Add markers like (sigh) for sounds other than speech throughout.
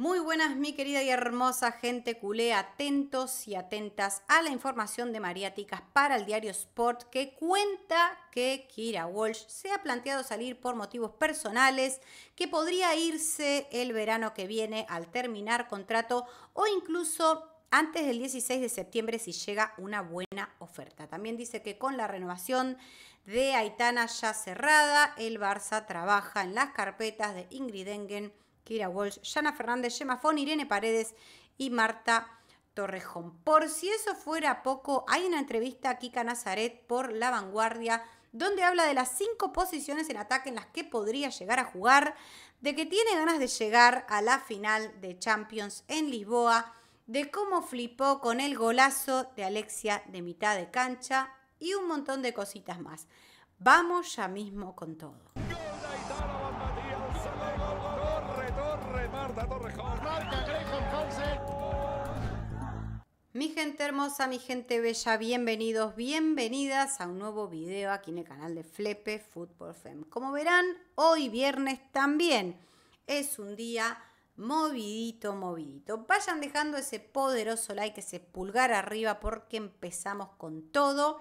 Muy buenas, mi querida y hermosa gente culé, atentos y atentas a la información de Mariáticas para el diario Sport que cuenta que Kira Walsh se ha planteado salir por motivos personales, que podría irse el verano que viene al terminar contrato o incluso antes del 16 de septiembre si llega una buena oferta. También dice que con la renovación de Aitana ya cerrada, el Barça trabaja en las carpetas de Ingrid Engen Kira Walsh, Yana Fernández, Gemma Irene Paredes y Marta Torrejón. Por si eso fuera poco, hay una entrevista a Kika Nazaret por La Vanguardia donde habla de las cinco posiciones en ataque en las que podría llegar a jugar, de que tiene ganas de llegar a la final de Champions en Lisboa, de cómo flipó con el golazo de Alexia de mitad de cancha y un montón de cositas más. Vamos ya mismo con todo. Mi gente hermosa, mi gente bella, bienvenidos, bienvenidas a un nuevo video aquí en el canal de Flepe Football Fem. Como verán, hoy viernes también es un día movidito, movidito. Vayan dejando ese poderoso like, ese pulgar arriba porque empezamos con todo.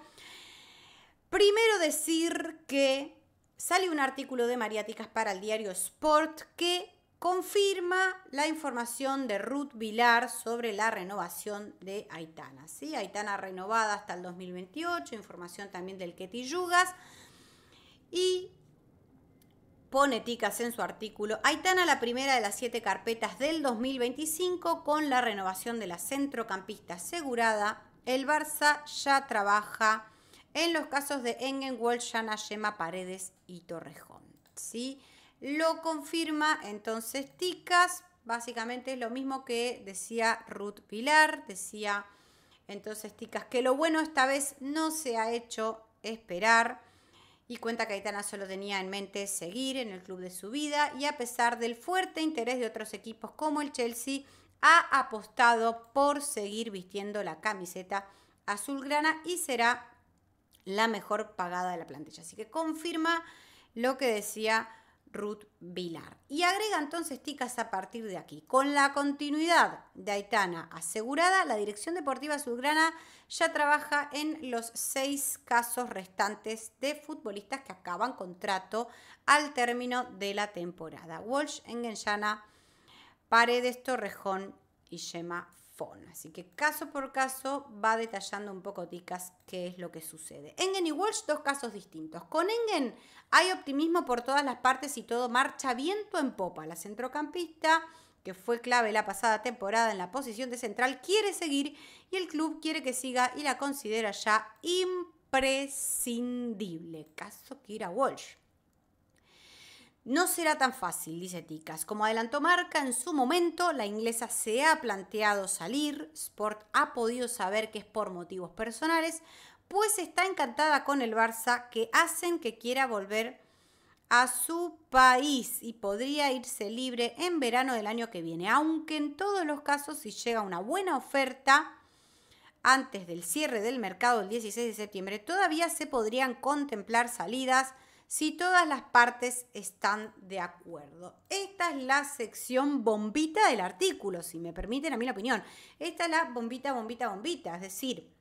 Primero decir que sale un artículo de Mariáticas para el diario Sport que confirma la información de Ruth Vilar sobre la renovación de Aitana. ¿sí? Aitana renovada hasta el 2028, información también del Yugas. Y pone ticas en su artículo. Aitana, la primera de las siete carpetas del 2025, con la renovación de la centrocampista asegurada. El Barça ya trabaja en los casos de Engen, Shana, Yema, Paredes y Torrejón. ¿sí? lo confirma entonces Ticas, básicamente es lo mismo que decía Ruth Pilar, decía entonces Ticas que lo bueno esta vez no se ha hecho esperar y cuenta que Aitana solo tenía en mente seguir en el club de su vida y a pesar del fuerte interés de otros equipos como el Chelsea, ha apostado por seguir vistiendo la camiseta azulgrana y será la mejor pagada de la plantilla. Así que confirma lo que decía Ruth Vilar. Y agrega entonces ticas a partir de aquí. Con la continuidad de Aitana asegurada, la Dirección Deportiva subgrana ya trabaja en los seis casos restantes de futbolistas que acaban contrato al término de la temporada. Walsh, Engenjana, Paredes, Torrejón y Yema Así que caso por caso va detallando un poco Ticas qué es lo que sucede. Engen y Walsh, dos casos distintos. Con Engen hay optimismo por todas las partes y todo marcha viento en popa. La centrocampista, que fue clave la pasada temporada en la posición de central, quiere seguir y el club quiere que siga y la considera ya imprescindible. Caso que ir a Walsh. No será tan fácil, dice Ticas. Como adelantó Marca, en su momento la inglesa se ha planteado salir, Sport ha podido saber que es por motivos personales, pues está encantada con el Barça que hacen que quiera volver a su país y podría irse libre en verano del año que viene, aunque en todos los casos si llega una buena oferta antes del cierre del mercado el 16 de septiembre, todavía se podrían contemplar salidas si todas las partes están de acuerdo. Esta es la sección bombita del artículo, si me permiten a mí la opinión. Esta es la bombita, bombita, bombita, es decir,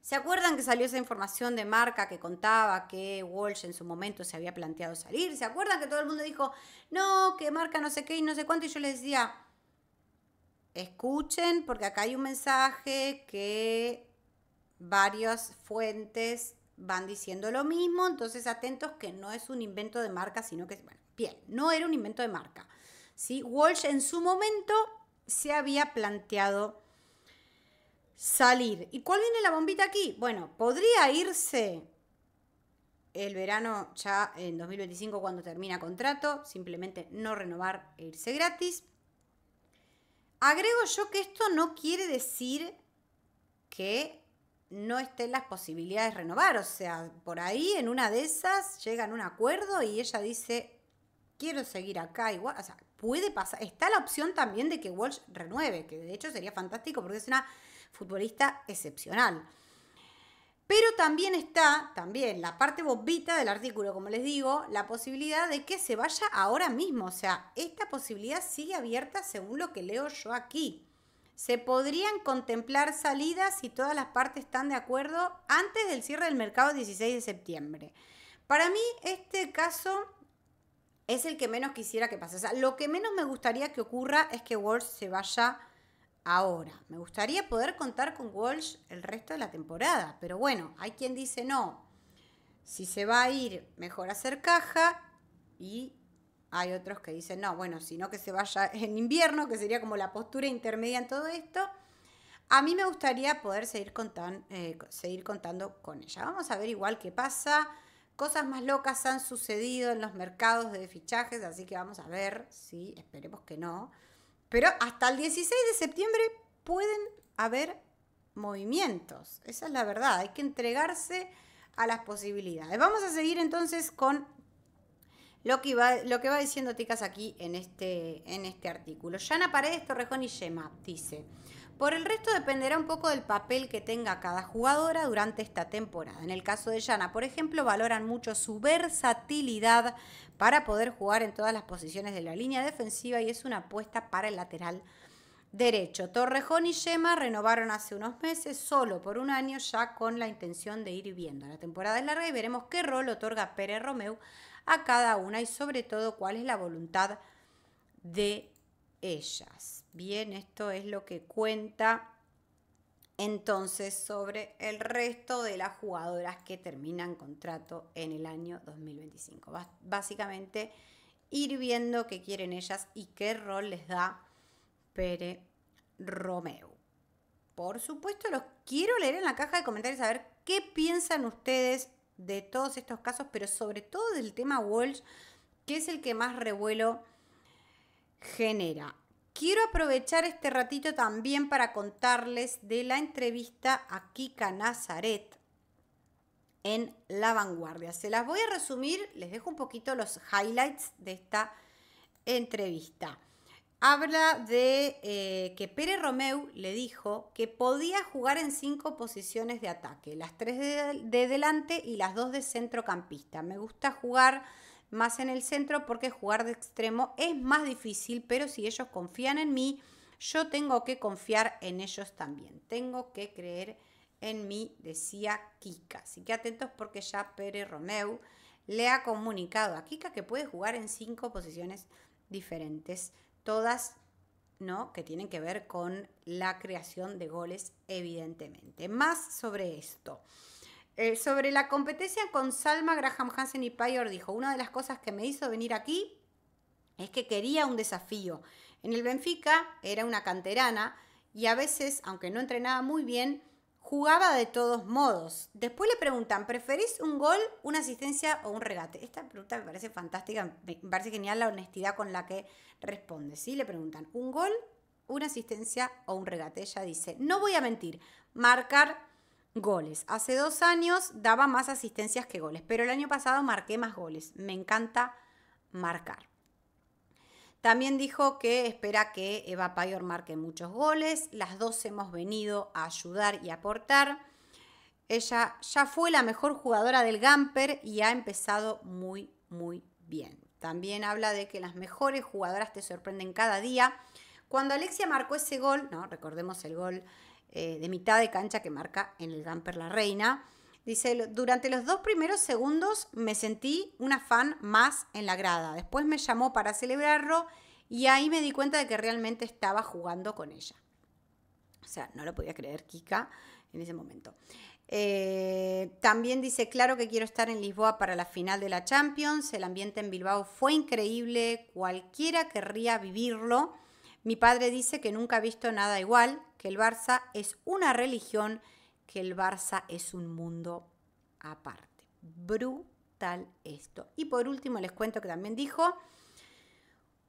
¿Se acuerdan que salió esa información de marca que contaba que Walsh en su momento se había planteado salir? ¿Se acuerdan que todo el mundo dijo, no, que marca no sé qué y no sé cuánto? Y yo les decía, escuchen porque acá hay un mensaje que varias fuentes van diciendo lo mismo, entonces atentos que no es un invento de marca, sino que, bueno, bien, no era un invento de marca. ¿sí? Walsh en su momento se había planteado salir. ¿Y cuál viene la bombita aquí? Bueno, podría irse el verano ya en 2025 cuando termina contrato, simplemente no renovar e irse gratis. Agrego yo que esto no quiere decir que no estén las posibilidades de renovar. O sea, por ahí en una de esas llegan un acuerdo y ella dice, quiero seguir acá igual. O sea, puede pasar. Está la opción también de que Walsh renueve, que de hecho sería fantástico porque es una futbolista excepcional. Pero también está, también la parte bobita del artículo, como les digo, la posibilidad de que se vaya ahora mismo. O sea, esta posibilidad sigue abierta según lo que leo yo aquí se podrían contemplar salidas si todas las partes están de acuerdo antes del cierre del mercado 16 de septiembre. Para mí este caso es el que menos quisiera que pase. lo que menos me gustaría que ocurra es que Walsh se vaya ahora. Me gustaría poder contar con Walsh el resto de la temporada, pero bueno, hay quien dice no. Si se va a ir, mejor hacer caja y hay otros que dicen, no, bueno, sino que se vaya (laughs) en invierno, que sería como la postura intermedia en todo esto. A mí me gustaría poder seguir, eh, seguir contando con ella. Vamos a ver igual qué pasa. Cosas más locas han sucedido en los mercados de fichajes, así que vamos a ver, si esperemos que no. Pero hasta el 16 de septiembre pueden haber movimientos. Esa es la verdad, hay que entregarse a las posibilidades. Vamos a seguir entonces con lo que, va diciendo Ticas aquí este, en este, artículo. Yana Paredes, Torrejón y Yema, dice. Por el resto dependerá un poco del papel que tenga cada jugadora durante esta temporada. En el caso de Yana, por ejemplo, valoran mucho su versatilidad para poder jugar en todas las posiciones de la línea defensiva y es una apuesta para el lateral derecho. Torrejón y Yema renovaron hace unos meses, solo por un año, ya con la intención de ir viendo. La temporada es larga y veremos qué rol otorga Pérez Romeu a cada una y sobre todo cuál es la voluntad de ellas. Bien, esto es lo que cuenta entonces sobre el resto de las jugadoras que terminan contrato en el año 2025. básicamente ir viendo qué quieren ellas y qué rol les da Pere Romeo. Por supuesto, los quiero leer en la caja de comentarios a ver qué piensan ustedes de todos estos casos, pero sobre todo del tema Walsh, que es el que más revuelo genera. Quiero aprovechar este ratito también para contarles de la entrevista a Kika Nazaret en La Vanguardia. Se las voy a resumir, les dejo un poquito los highlights de esta entrevista habla de eh, que Pere Romeu le dijo que podía jugar en cinco posiciones de ataque, las tres de, delante y las dos de centrocampista. Me gusta jugar más en el centro porque jugar de extremo es más difícil, pero si ellos confían en mí, yo tengo que confiar en ellos también. Tengo que creer en mí, decía Kika. Así que atentos porque ya Pere Romeu le ha comunicado a Kika que puede jugar en cinco posiciones diferentes todas ¿no? que tienen que ver con la creación de goles, evidentemente. Más sobre esto. Eh, sobre la competencia con Salma, Graham Hansen y Payor dijo, una de las cosas que me hizo venir aquí es que quería un desafío. En el Benfica era una canterana y a veces, aunque no entrenaba muy bien, Jugaba de todos modos. Después le preguntan, ¿preferís un gol, una asistencia o un regate? Esta pregunta me parece fantástica, me parece genial la honestidad con la que responde. ¿sí? Le preguntan, ¿un gol, una asistencia o un regate? Ella dice, no voy a mentir, marcar goles. Hace dos años daba más asistencias que goles, pero el año pasado marqué más goles. Me encanta marcar. También dijo que espera que Eva Payor marque muchos goles. Las dos hemos venido a ayudar y aportar. Ella ya fue la mejor jugadora del Gamper y ha empezado muy, muy bien. También habla de que las mejores jugadoras te sorprenden cada día. Cuando Alexia marcó ese gol, no, recordemos el gol eh, de mitad de cancha que marca en el Gamper la Reina, Dice, durante los dos primeros segundos me sentí una fan más en la grada. Después me llamó para celebrarlo y ahí me di cuenta de que realmente estaba jugando con ella. O sea, no lo podía creer Kika en ese momento. Eh, también dice, claro que quiero estar en Lisboa para la final de la Champions. El ambiente en Bilbao fue increíble. Cualquiera querría vivirlo. Mi padre dice que nunca ha visto nada igual, que el Barça es una religión que el Barça es un mundo aparte. Brutal esto. Y por último les cuento que también dijo,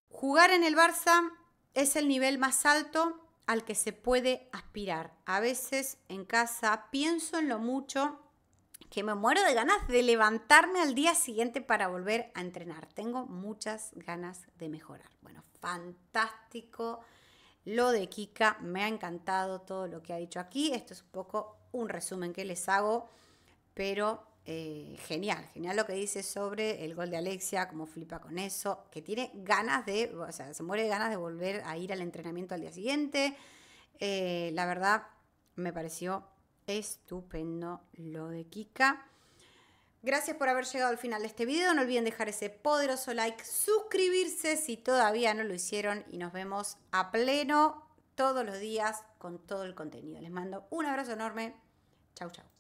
jugar en el Barça es el nivel más alto al que se puede aspirar. A veces en casa pienso en lo mucho que me muero de ganas de levantarme al día siguiente para volver a entrenar. Tengo muchas ganas de mejorar. Bueno, fantástico lo de Kika, me ha encantado todo lo que ha dicho aquí. Esto es un poco un resumen que les hago, pero eh, genial, genial lo que dice sobre el gol de Alexia, cómo flipa con eso, que tiene ganas de, o sea, se muere de ganas de volver a ir al entrenamiento al día siguiente. Eh, la verdad, me pareció estupendo lo de Kika. Gracias por haber llegado al final de este video. No olviden dejar ese poderoso like, suscribirse si todavía no lo hicieron y nos vemos a pleno todos los días con todo el contenido. Les mando un abrazo enorme. Chau, chau.